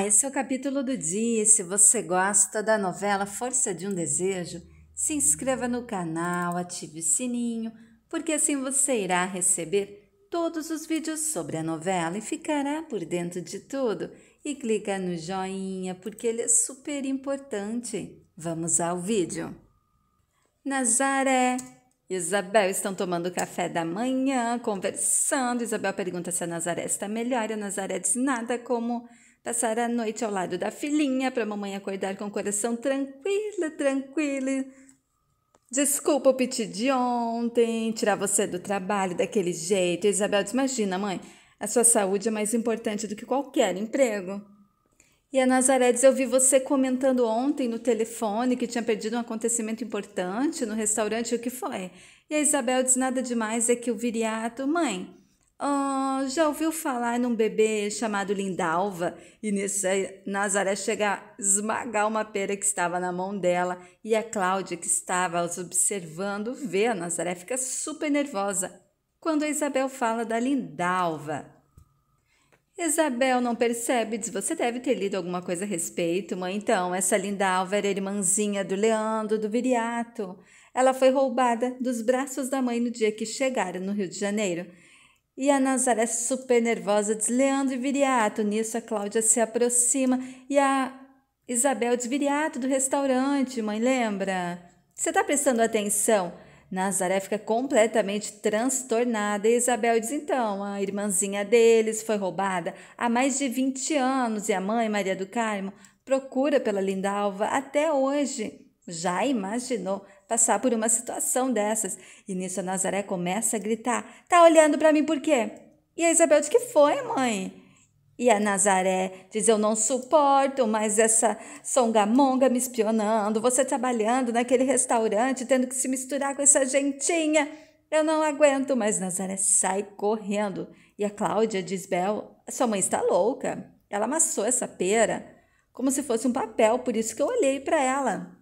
Ah, esse é o capítulo do dia. se você gosta da novela Força de um Desejo, se inscreva no canal, ative o sininho, porque assim você irá receber todos os vídeos sobre a novela e ficará por dentro de tudo. E clica no joinha, porque ele é super importante. Vamos ao vídeo. Nazaré Isabel estão tomando café da manhã, conversando. Isabel pergunta se a Nazaré está melhor e a Nazaré diz nada como Passar tá a noite ao lado da filhinha para a mamãe acordar com o coração tranquilo, tranquilo. Desculpa o pedido de ontem, tirar você do trabalho daquele jeito. Isabel diz: Imagina, mãe, a sua saúde é mais importante do que qualquer emprego. E a Nazaré diz: Eu vi você comentando ontem no telefone que tinha perdido um acontecimento importante no restaurante, o que foi? E a Isabel diz: Nada demais, é que o viriato, mãe. Oh, já ouviu falar num bebê chamado Lindalva? E nessa Nazaré chega a esmagar uma pera que estava na mão dela e a Cláudia, que estava os observando, vê a Nazaré, fica super nervosa quando a Isabel fala da Lindalva. Isabel não percebe, diz: Você deve ter lido alguma coisa a respeito, mãe. Então, essa Lindalva era irmãzinha do Leandro, do Viriato. Ela foi roubada dos braços da mãe no dia que chegaram no Rio de Janeiro. E a Nazaré, super nervosa, diz Leandro e Viriato. Nisso, a Cláudia se aproxima e a Isabel diz: Viriato do restaurante, mãe, lembra? Você está prestando atenção? Nazaré fica completamente transtornada e Isabel diz: então, a irmãzinha deles foi roubada há mais de 20 anos e a mãe, Maria do Carmo, procura pela Lindalva até hoje. Já imaginou passar por uma situação dessas. E nisso a Nazaré começa a gritar: Tá olhando para mim por quê? E a Isabel diz: Que foi, mãe? E a Nazaré diz: Eu não suporto mais essa songamonga me espionando, você trabalhando naquele restaurante, tendo que se misturar com essa gentinha. Eu não aguento Mas Nazaré sai correndo. E a Cláudia diz: Bel, sua mãe está louca. Ela amassou essa pera como se fosse um papel, por isso que eu olhei para ela.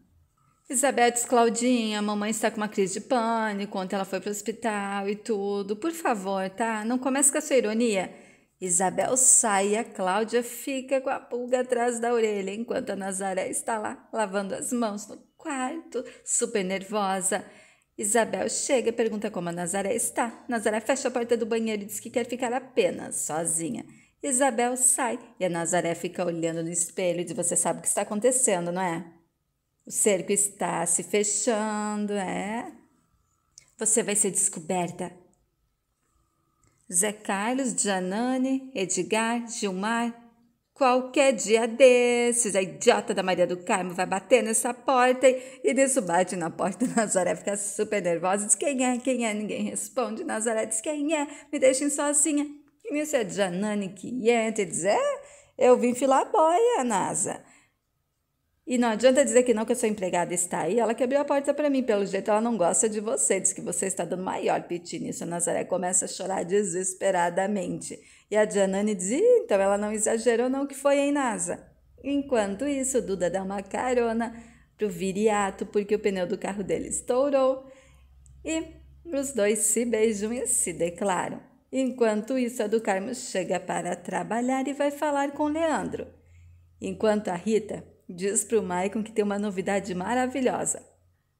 Isabel diz, Claudinha, a mamãe está com uma crise de pânico, ontem ela foi para o hospital e tudo. Por favor, tá? Não comece com a sua ironia. Isabel sai e a Cláudia fica com a pulga atrás da orelha, enquanto a Nazaré está lá, lavando as mãos no quarto, super nervosa. Isabel chega e pergunta como a Nazaré está. Nazaré fecha a porta do banheiro e diz que quer ficar apenas sozinha. Isabel sai e a Nazaré fica olhando no espelho e diz: Você sabe o que está acontecendo, não é? O cerco está se fechando, é? Você vai ser descoberta. Zé Carlos, Janane, Edgar, Gilmar. Qualquer dia desses, a idiota da Maria do Carmo vai bater nessa porta e, e nisso bate na porta. Nazaré fica super nervosa. Diz quem é, quem é, ninguém responde. Nazaré diz quem é, me deixem sozinha. E nisso é Janane que entra e diz: É, eu vim filar boia, Nasa. E não adianta dizer que não, que a sua empregada está aí. Ela que abriu a porta para mim. Pelo jeito, ela não gosta de você. Diz que você está dando maior piti nisso. A Nazaré começa a chorar desesperadamente. E a Janani diz: então ela não exagerou, não, que foi em NASA. Enquanto isso, Duda dá uma carona pro viriato, porque o pneu do carro dele estourou. E os dois se beijam e se declaram. Enquanto isso, a do Carmo chega para trabalhar e vai falar com Leandro. Enquanto a Rita Diz para o Maicon que tem uma novidade maravilhosa.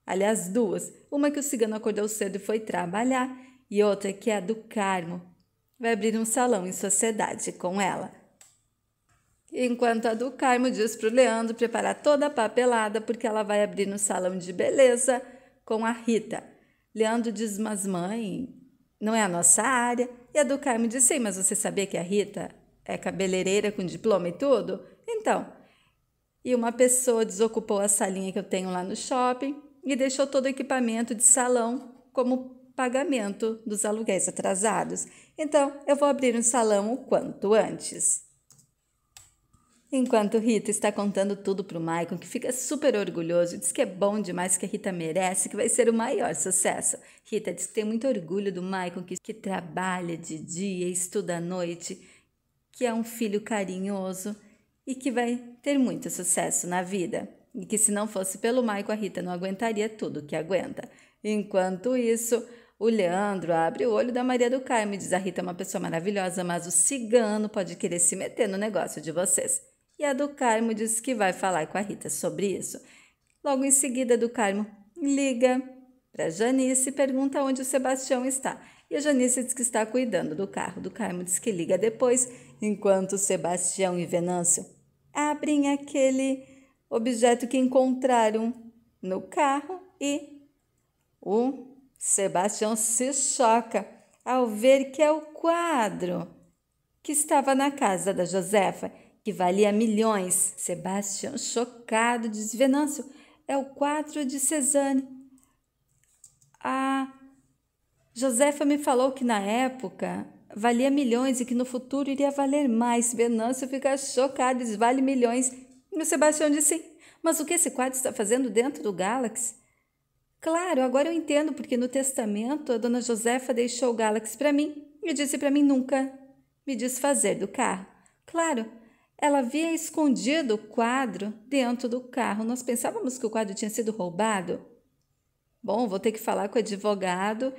Aliás, duas. Uma que o cigano acordou cedo e foi trabalhar, e outra que é a do Carmo. Vai abrir um salão em sociedade com ela. Enquanto a do Carmo diz para o Leandro preparar toda a papelada porque ela vai abrir no salão de beleza com a Rita. Leandro diz: Mas mãe, não é a nossa área. E a do Carmo diz: Sim, mas você sabia que a Rita é cabeleireira com diploma e tudo? Então, e uma pessoa desocupou a salinha que eu tenho lá no shopping e deixou todo o equipamento de salão como pagamento dos aluguéis atrasados. Então, eu vou abrir um salão o quanto antes. Enquanto Rita está contando tudo para o Maicon, que fica super orgulhoso, diz que é bom demais, que a Rita merece, que vai ser o maior sucesso. Rita diz que tem muito orgulho do Maicon, que, que trabalha de dia, estuda à noite, que é um filho carinhoso e que vai ter muito sucesso na vida e que se não fosse pelo Maico, a Rita não aguentaria tudo que aguenta. Enquanto isso, o Leandro abre o olho da Maria do Carmo e diz: A Rita é uma pessoa maravilhosa, mas o cigano pode querer se meter no negócio de vocês. E a do Carmo diz que vai falar com a Rita sobre isso. Logo em seguida, a do Carmo liga para Janice e pergunta onde o Sebastião está. E a Janice diz que está cuidando do carro. Do Carmo diz que liga depois, enquanto Sebastião e Venâncio abrem aquele objeto que encontraram no carro e o Sebastião se choca ao ver que é o quadro que estava na casa da Josefa, que valia milhões. Sebastião, chocado, diz: Venâncio, é o quadro de Cezanne. A Josefa me falou que na época valia milhões e que no futuro iria valer mais. Venâncio fica chocado, diz, vale milhões. E o Sebastião diz sim. Mas o que esse quadro está fazendo dentro do Galaxy? Claro, agora eu entendo porque no testamento a dona Josefa deixou o Galaxy para mim e disse para mim nunca me desfazer do carro. Claro, ela havia escondido o quadro dentro do carro. Nós pensávamos que o quadro tinha sido roubado. Bom, vou ter que falar com o advogado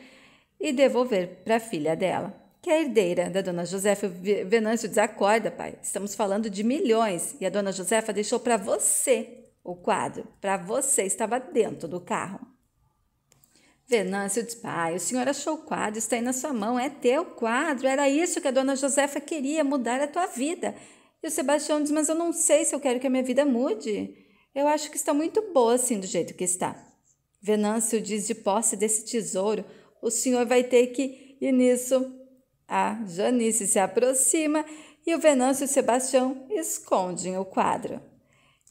e devolver para a filha dela que é a herdeira da dona Josefa Venâncio diz: Acorda, pai, estamos falando de milhões e a dona Josefa deixou para você o quadro, para você, estava dentro do carro. Venâncio diz: Pai, o senhor achou o quadro, está aí na sua mão, é teu quadro, era isso que a dona Josefa queria, mudar a tua vida. E o Sebastião diz: Mas eu não sei se eu quero que a minha vida mude. Eu acho que está muito boa assim do jeito que está. Venâncio diz: De posse desse tesouro, o senhor vai ter que. E nisso a Janice se aproxima e o Venâncio e o Sebastião escondem o quadro.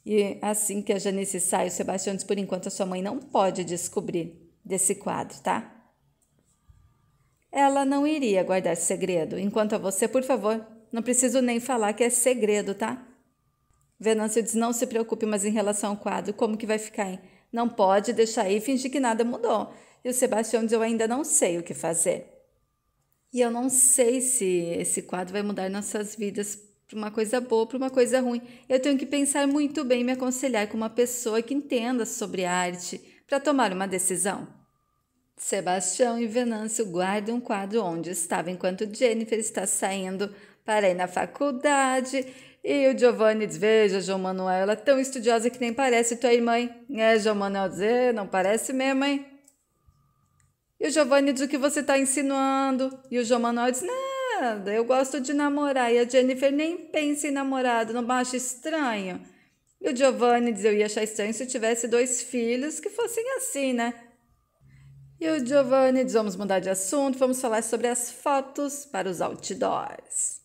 E assim que a Janice sai, o Sebastião diz: por enquanto a sua mãe não pode descobrir desse quadro, tá? Ela não iria guardar segredo. Enquanto a você, por favor, não preciso nem falar que é segredo, tá? Venâncio diz: não se preocupe, mas em relação ao quadro, como que vai ficar, aí? Não pode deixar aí e fingir que nada mudou. E o Sebastião diz: eu ainda não sei o que fazer. E eu não sei se esse quadro vai mudar nossas vidas para uma coisa boa, para uma coisa ruim. Eu tenho que pensar muito bem, me aconselhar com uma pessoa que entenda sobre arte para tomar uma decisão. Sebastião e Venâncio guardam um quadro onde estava enquanto Jennifer está saindo para ir na faculdade. E o Giovanni diz: Veja, João Manuel, ela é tão estudiosa que nem parece tua irmã. É, João Manuel é, Não parece mesmo, hein? E o Giovanni diz o que você está insinuando. E o João Manuel diz nada, eu gosto de namorar. E a Jennifer nem pensa em namorado, não acha estranho? E o Giovanni diz, eu ia achar estranho se tivesse dois filhos que fossem assim, né? E o Giovanni diz, vamos mudar de assunto, vamos falar sobre as fotos para os outdoors.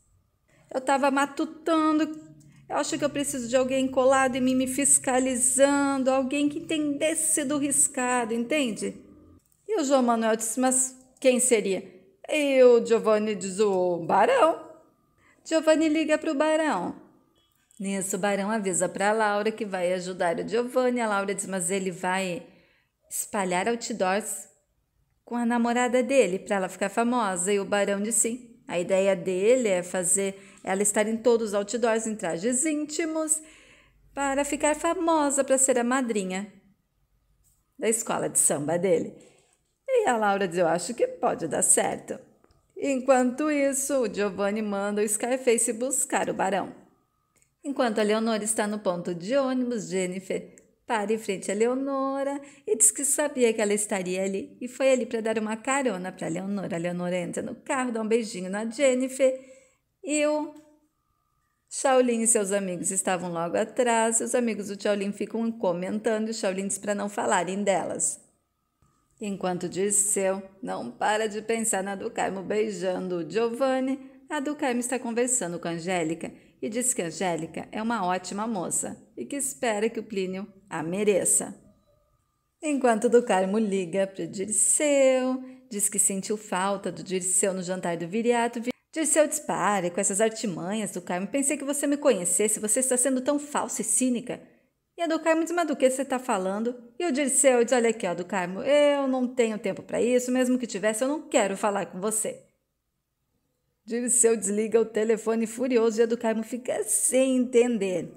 Eu estava matutando eu acho que eu preciso de alguém colado em mim me fiscalizando, alguém que entendesse do riscado, entende? E o João Manuel disse: Mas quem seria? o Giovanni diz o barão. Giovanni liga para o barão. Nisso, o barão avisa para Laura que vai ajudar o Giovanni. A Laura diz: Mas ele vai espalhar outdoors com a namorada dele para ela ficar famosa. E o barão diz: Sim. A ideia dele é fazer ela estar em todos os outdoors em trajes íntimos para ficar famosa para ser a madrinha da escola de samba dele. E a Laura diz: Eu acho que pode dar certo. Enquanto isso, o Giovanni manda o Scarface buscar o barão. Enquanto a Leonora está no ponto de ônibus, Jennifer para em frente a Leonora e diz que sabia que ela estaria ali e foi ali para dar uma carona para Leonora. A Leonora entra no carro, dá um beijinho na Jennifer e o Shaolin e seus amigos estavam logo atrás. Os amigos do Shaolin ficam comentando e o Shaolin diz para não falarem delas. Enquanto Dirceu não para de pensar na Carmo beijando Giovanni, a Carmo está conversando com Angélica e diz que Angélica é uma ótima moça e que espera que o Plínio a mereça. Enquanto Ducaimo liga para Dirceu, diz que sentiu falta do Dirceu no jantar do viriato. Dirceu dispare com essas artimanhas do Carmo. Pensei que você me conhecesse, você está sendo tão falsa e cínica. E a do Carmo diz: Mas do que você está falando? E o Dirceu diz: Olha aqui, ó, do Carmo, eu não tenho tempo para isso, mesmo que tivesse, eu não quero falar com você. Dirceu desliga o telefone furioso e a do Carmo fica sem entender.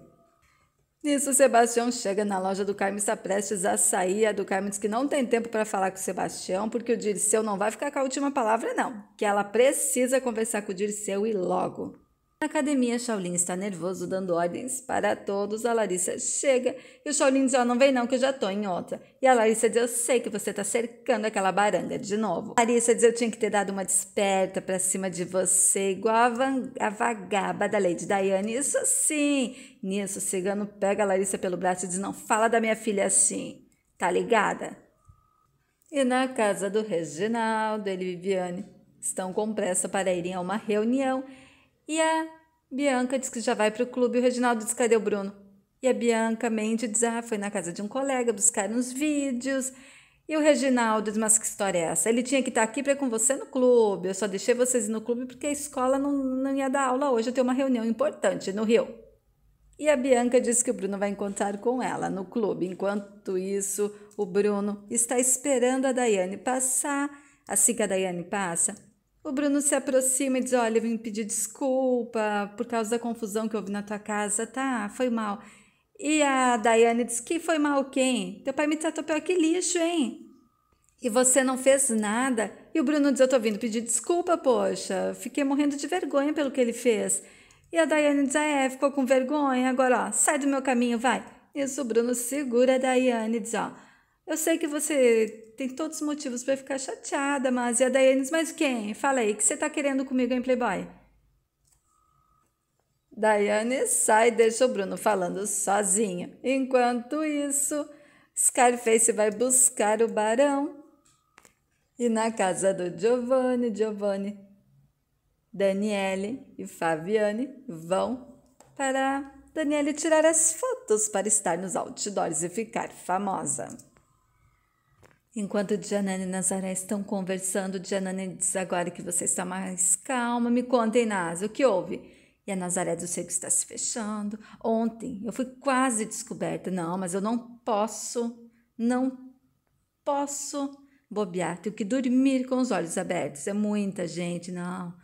Nisso, Sebastião chega na loja do Carmo e está prestes a sair. A do Carmo diz que não tem tempo para falar com o Sebastião, porque o Dirceu não vai ficar com a última palavra, não. Que ela precisa conversar com o Dirceu e logo. Na academia, Shaolin está nervoso, dando ordens para todos. A Larissa chega e o Shaolin diz: Ó, oh, não vem não, que eu já tô em outra. E a Larissa diz: Eu sei que você tá cercando aquela baranga de novo. A Larissa diz: Eu tinha que ter dado uma desperta para cima de você, igual a, van, a vagaba da Lady Diane. Isso sim. Nisso, o cigano pega a Larissa pelo braço e diz: Não fala da minha filha assim. Tá ligada? E na casa do Reginaldo, ele e Viviane estão com pressa para irem a uma reunião e a Bianca diz que já vai para o clube o Reginaldo diz: cadê o Bruno? E a Bianca mente diz: ah, foi na casa de um colega buscar uns vídeos. E o Reginaldo diz: mas que história é essa? Ele tinha que estar aqui para ir com você no clube. Eu só deixei vocês ir no clube porque a escola não, não ia dar aula hoje. Eu tenho uma reunião importante no Rio. E a Bianca diz que o Bruno vai encontrar com ela no clube. Enquanto isso, o Bruno está esperando a Daiane passar. Assim que a Daiane passa, o Bruno se aproxima e diz: Olha, eu vim pedir desculpa por causa da confusão que houve na tua casa, tá? Foi mal. E a Daiane diz: Que foi mal quem? Teu pai me tratou pior que lixo, hein? E você não fez nada? E o Bruno diz: Eu tô vindo pedir desculpa, poxa. Fiquei morrendo de vergonha pelo que ele fez. E a Daiane diz: ah, É, ficou com vergonha. Agora, ó, sai do meu caminho, vai. Isso, o Bruno segura a Daiane e diz: Ó, eu sei que você tem todos os motivos para ficar chateada, mas e a Daiane, mas quem? Fala aí, que você tá querendo comigo, em Playboy? Daiane sai e deixa o Bruno falando sozinho. Enquanto isso, Scarface vai buscar o barão. E na casa do Giovanni, Giovanni, Daniele e Fabiane vão para Daniele tirar as fotos para estar nos outdoors e ficar famosa. Enquanto Dianane e Nazaré estão conversando, Dianane diz agora que você está mais calma. Me contem, Naz, o que houve? E a Nazaré do Seco está se fechando. Ontem eu fui quase descoberta. Não, mas eu não posso, não posso bobear. Tenho que dormir com os olhos abertos. É muita gente, não.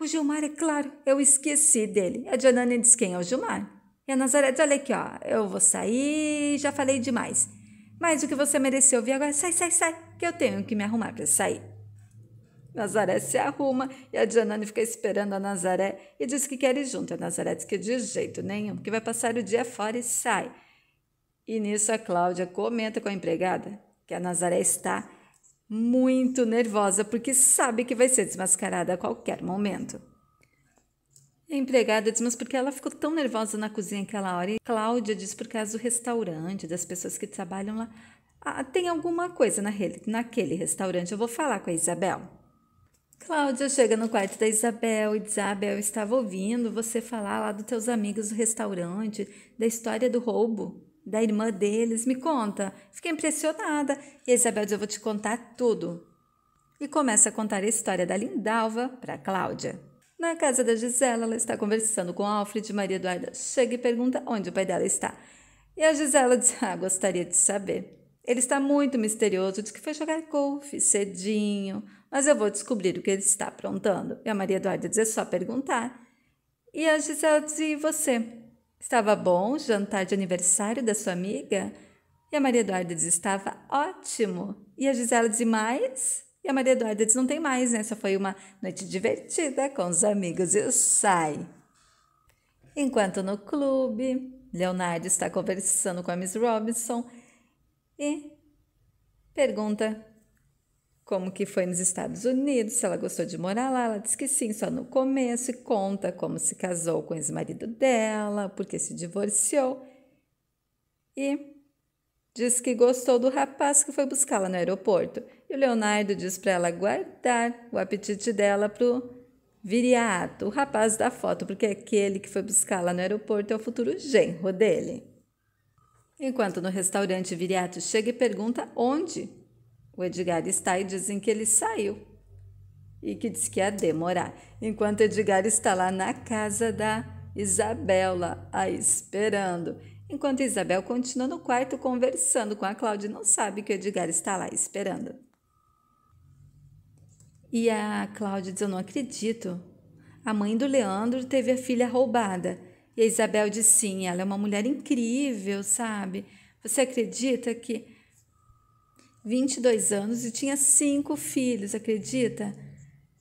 O Gilmar, é claro, eu esqueci dele. A Dianane diz quem é o Gilmar. E a Nazaré diz, olha aqui, ó, eu vou sair, já falei demais. Mas o que você mereceu vi agora, sai, sai, sai, que eu tenho que me arrumar para sair. Nazaré se arruma e a Dianane fica esperando a Nazaré e diz que quer ir junto. A Nazaré diz que de jeito nenhum, que vai passar o dia fora e sai. E nisso a Cláudia comenta com a empregada que a Nazaré está muito nervosa porque sabe que vai ser desmascarada a qualquer momento. A empregada diz, mas porque ela ficou tão nervosa na cozinha aquela hora? E Cláudia diz, por causa do restaurante, das pessoas que trabalham lá. Ah, tem alguma coisa na, naquele restaurante, eu vou falar com a Isabel. Cláudia chega no quarto da Isabel e diz: Isabel, ah, estava ouvindo você falar lá dos teus amigos do restaurante, da história do roubo, da irmã deles. Me conta. Fiquei impressionada. E a Isabel diz: Eu vou te contar tudo. E começa a contar a história da Lindalva para Cláudia. Na casa da Gisela, ela está conversando com Alfred. Maria Eduarda chega e pergunta onde o pai dela está. E a Gisela diz: Ah, gostaria de saber. Ele está muito misterioso, diz que foi jogar golfe cedinho, mas eu vou descobrir o que ele está aprontando. E a Maria Eduarda diz: É só perguntar. E a Gisela diz: E você? Estava bom o jantar de aniversário da sua amiga? E a Maria Eduarda diz: Estava ótimo. E a Gisela diz: Mais? E a Maria Eduarda diz: não tem mais, né? Essa foi uma noite divertida com os amigos e sai. Enquanto no clube, Leonardo está conversando com a Miss Robinson e pergunta como que foi nos Estados Unidos, se ela gostou de morar lá. Ela diz que sim, só no começo, e conta como se casou com o ex-marido dela, porque se divorciou. E diz que gostou do rapaz que foi buscá-la no aeroporto. E o Leonardo diz para ela guardar o apetite dela para o Viriato, o rapaz da foto, porque é aquele que foi buscar lá no aeroporto é o futuro genro dele. Enquanto no restaurante, Viriato chega e pergunta onde o Edgar está e dizem que ele saiu e que diz que ia demorar, enquanto Edgar está lá na casa da Isabela, a esperando. Enquanto Isabel continua no quarto conversando com a Cláudia, não sabe que o Edgar está lá esperando. E a Cláudia diz: Eu não acredito. A mãe do Leandro teve a filha roubada. E a Isabel diz: Sim, ela é uma mulher incrível, sabe? Você acredita que. 22 anos e tinha cinco filhos, acredita?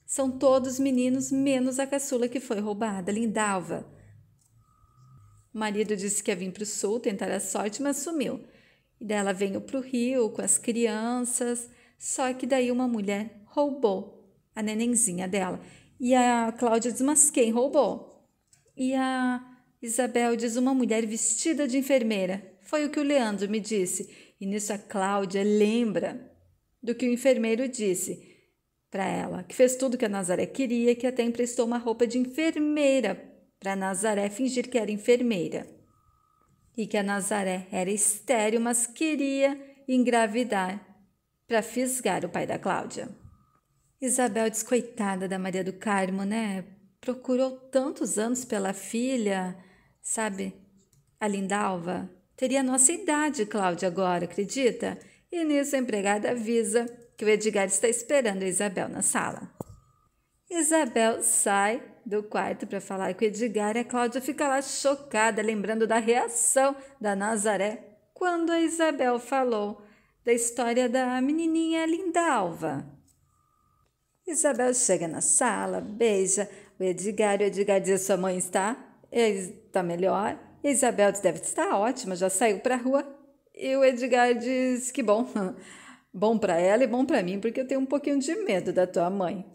São todos meninos, menos a caçula que foi roubada, Lindalva. O marido disse que ia vir para o sul tentar a sorte, mas sumiu. E daí ela veio para o rio com as crianças, só que daí uma mulher roubou a nenenzinha dela. E a Cláudia diz: Mas quem roubou? E a Isabel diz: Uma mulher vestida de enfermeira. Foi o que o Leandro me disse. E nisso a Cláudia lembra do que o enfermeiro disse para ela, que fez tudo o que a Nazaré queria, que até emprestou uma roupa de enfermeira para Nazaré fingir que era enfermeira. E que a Nazaré era estéril, mas queria engravidar para fisgar o pai da Cláudia. Isabel, descoitada da Maria do Carmo, né? Procurou tantos anos pela filha, sabe? A Lindalva. Teria a nossa idade, Cláudia, agora, acredita? E nisso a empregada avisa que o Edgar está esperando a Isabel na sala. Isabel sai do quarto para falar com o Edgar e a Cláudia fica lá chocada, lembrando da reação da Nazaré quando a Isabel falou da história da menininha Lindalva. Isabel chega na sala, beija o Edgar e o Edgar diz: Sua mãe está? Eh, está melhor? Isabel diz, deve estar ótima, já saiu para a rua. E o Edgar diz: Que bom. Bom para ela e bom para mim, porque eu tenho um pouquinho de medo da tua mãe.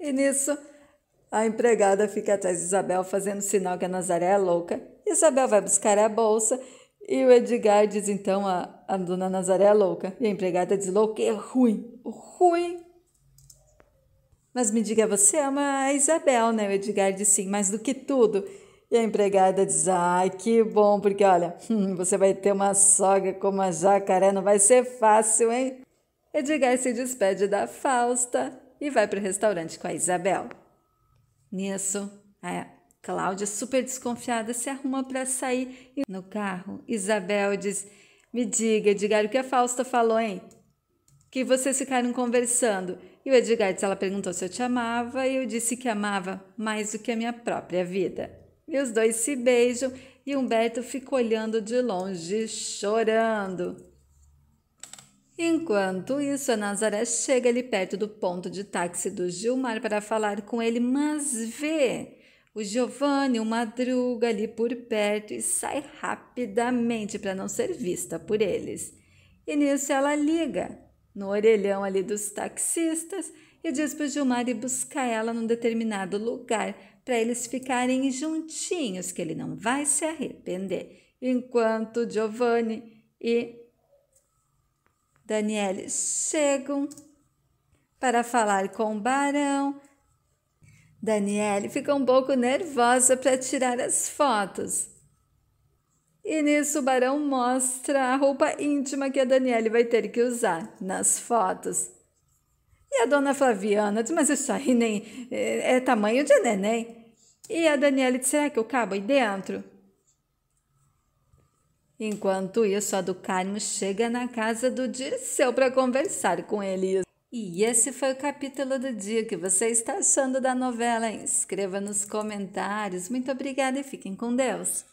E nisso, a empregada fica atrás de Isabel, fazendo sinal que a Nazaré é louca. Isabel vai buscar a bolsa e o Edgar diz então a, a dona Nazaré é louca. E a empregada diz: Louca é ruim, ruim mas me diga, você ama é a Isabel, né? O Edgar diz sim, mais do que tudo. E a empregada diz: Ai, ah, que bom, porque olha, hum, você vai ter uma sogra como a jacaré, não vai ser fácil, hein? Edgar se despede da Fausta e vai para o restaurante com a Isabel. Nisso, a Cláudia, super desconfiada, se arruma para sair e no carro, Isabel diz: Me diga, Edgar, o que a Fausta falou, hein? Que vocês ficaram conversando. E o Edgardes, ela perguntou se eu te amava e eu disse que amava mais do que a minha própria vida. E os dois se beijam e Humberto fica olhando de longe, chorando. Enquanto isso, a Nazaré chega ali perto do ponto de táxi do Gilmar para falar com ele, mas vê o Giovanni, o Madruga ali por perto e sai rapidamente para não ser vista por eles. E nisso ela liga no orelhão ali dos taxistas e diz para o Gilmar ir buscar ela num determinado lugar para eles ficarem juntinhos, que ele não vai se arrepender. Enquanto Giovanni e Daniele chegam para falar com o barão. Daniele fica um pouco nervosa para tirar as fotos. E nisso o Barão mostra a roupa íntima que a Daniele vai ter que usar nas fotos. E a dona Flaviana diz, mas isso aí nem é, é tamanho de neném. E a Daniele diz, será que eu cabo aí dentro? Enquanto isso, a do Carmo chega na casa do Dirceu para conversar com ele. E esse foi o capítulo do dia que você está achando da novela. Inscreva nos comentários. Muito obrigada e fiquem com Deus.